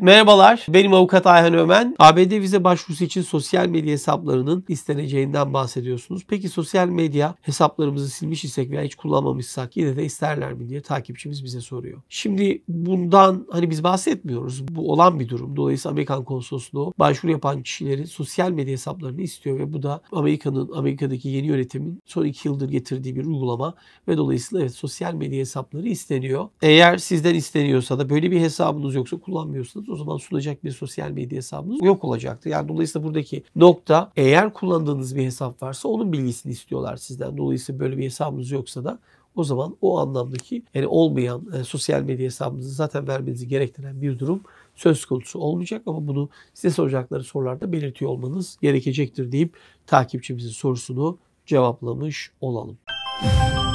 Merhabalar, benim avukat Ayhan Ömen. ABD vize başvurusu için sosyal medya hesaplarının isteneceğinden bahsediyorsunuz. Peki sosyal medya hesaplarımızı silmiş isek veya hiç kullanmamışsak yine de isterler mi diye takipçimiz bize soruyor. Şimdi bundan hani biz bahsetmiyoruz. Bu olan bir durum. Dolayısıyla Amerikan konsolosluğu başvuru yapan kişilerin sosyal medya hesaplarını istiyor ve bu da Amerika'nın, Amerika'daki yeni yönetimin son iki yıldır getirdiği bir uygulama ve dolayısıyla evet sosyal medya hesapları isteniyor. Eğer sizden isteniyorsa da böyle bir hesabınız yoksa kullanmıyorsanız o zaman sunacak bir sosyal medya hesabınız yok olacaktı. Yani dolayısıyla buradaki nokta eğer kullandığınız bir hesap varsa onun bilgisini istiyorlar sizden. Dolayısıyla böyle bir hesabınız yoksa da o zaman o anlamdaki yani olmayan e, sosyal medya hesabınızı zaten vermenizi gerektiren bir durum söz konusu olmayacak ama bunu size soracakları sorularda belirtiyor olmanız gerekecektir deyip takipçimizin sorusunu cevaplamış olalım. Müzik